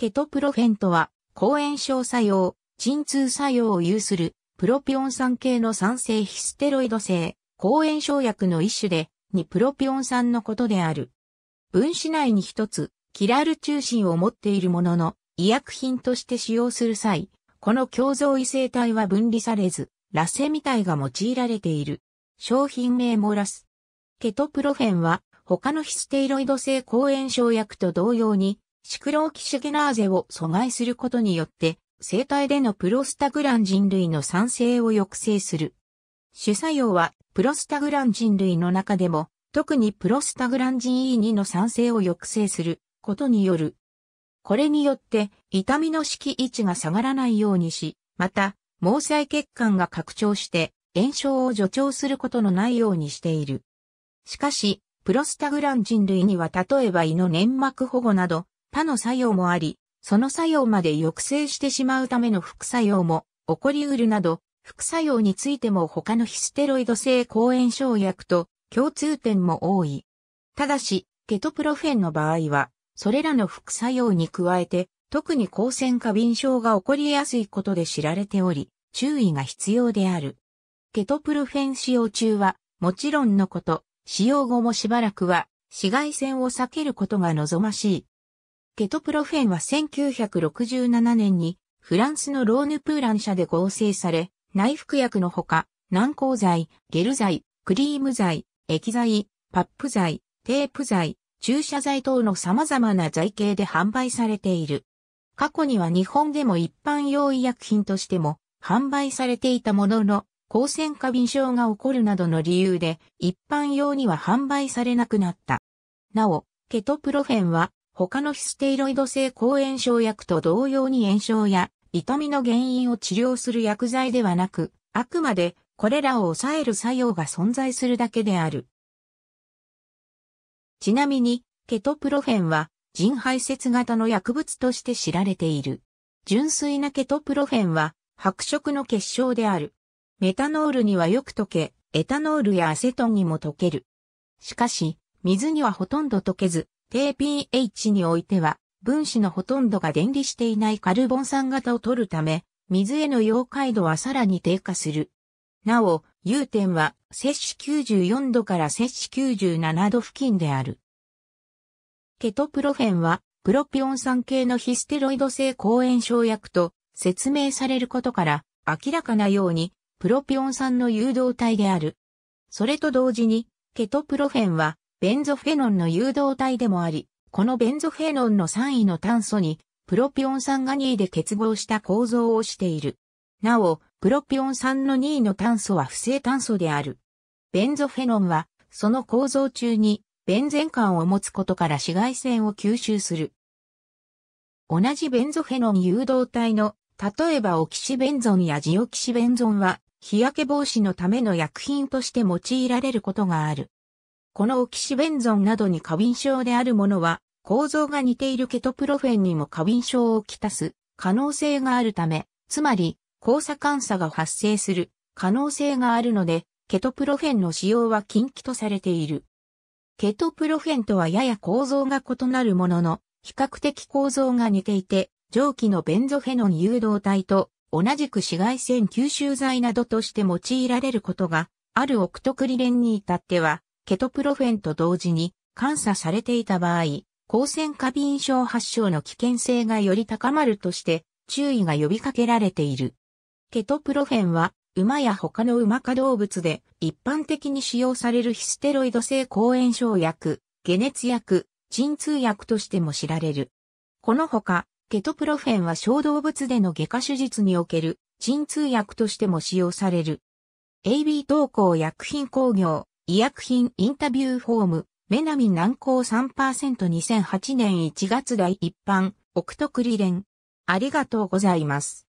ケトプロフェンとは、抗炎症作用、鎮痛作用を有する、プロピオン酸系の酸性ヒステロイド性、抗炎症薬の一種で、にプロピオン酸のことである。分子内に一つ、キラール中心を持っているものの、医薬品として使用する際、この共造異性体は分離されず、ラセミ体が用いられている。商品名もラス。ケトプロフェンは、他のヒステロイド性抗炎症薬と同様に、シクローキシュゲナーゼを阻害することによって、生体でのプロスタグラン人類の産生を抑制する。主作用は、プロスタグラン人類の中でも、特にプロスタグラン人 E2 の産生を抑制することによる。これによって、痛みの色位置が下がらないようにし、また、毛細血管が拡張して、炎症を助長することのないようにしている。しかし、プロスタグラン人類には例えば胃の粘膜保護など、他の作用もあり、その作用まで抑制してしまうための副作用も起こりうるなど、副作用についても他のヒステロイド性抗炎症薬と共通点も多い。ただし、ケトプロフェンの場合は、それらの副作用に加えて、特に光線過敏症が起こりやすいことで知られており、注意が必要である。ケトプロフェン使用中は、もちろんのこと、使用後もしばらくは、紫外線を避けることが望ましいケトプロフェンは1967年にフランスのローヌプーラン社で合成され、内服薬のほか、軟膏剤、ゲル剤、クリーム剤、液剤、パップ剤、テープ剤、注射剤等の様々な剤系で販売されている。過去には日本でも一般用医薬品としても販売されていたものの、光線過敏症が起こるなどの理由で一般用には販売されなくなった。なお、ケトプロフェンは他のヒステイロイド性抗炎症薬と同様に炎症や痛みの原因を治療する薬剤ではなく、あくまでこれらを抑える作用が存在するだけである。ちなみに、ケトプロフェンは腎排泄型の薬物として知られている。純粋なケトプロフェンは白色の結晶である。メタノールにはよく溶け、エタノールやアセトンにも溶ける。しかし、水にはほとんど溶けず、低 pH においては、分子のほとんどが電離していないカルボン酸型を取るため、水への溶解度はさらに低下する。なお、融点は摂氏94度から摂氏97度付近である。ケトプロフェンは、プロピオン酸系のヒステロイド性抗炎症薬と説明されることから、明らかなように、プロピオン酸の誘導体である。それと同時に、ケトプロフェンは、ベンゾフェノンの誘導体でもあり、このベンゾフェノンの3位の炭素に、プロピオン酸が2位で結合した構造をしている。なお、プロピオン酸の2位の炭素は不正炭素である。ベンゾフェノンは、その構造中に、ベンゼン管を持つことから紫外線を吸収する。同じベンゾフェノン誘導体の、例えばオキシベンゾンやジオキシベンゾンは、日焼け防止のための薬品として用いられることがある。このオキシベンゾンなどに過敏症であるものは、構造が似ているケトプロフェンにも過敏症をきたす可能性があるため、つまり、交差感作が発生する可能性があるので、ケトプロフェンの使用は禁忌とされている。ケトプロフェンとはやや構造が異なるものの、比較的構造が似ていて、蒸気のベンゾフェノン誘導体と同じく紫外線吸収剤などとして用いられることがあるオクトクリレンに至っては、ケトプロフェンと同時に監査されていた場合、光線過敏症発症の危険性がより高まるとして注意が呼びかけられている。ケトプロフェンは馬や他の馬化動物で一般的に使用されるヒステロイド性抗炎症薬、解熱薬、鎮痛薬としても知られる。このほか、ケトプロフェンは小動物での外科手術における鎮痛薬としても使用される。AB 投稿薬品工業医薬品インタビューフォーム、メナミ南高 3%2008 年1月来一般、オクトクリン。ありがとうございます。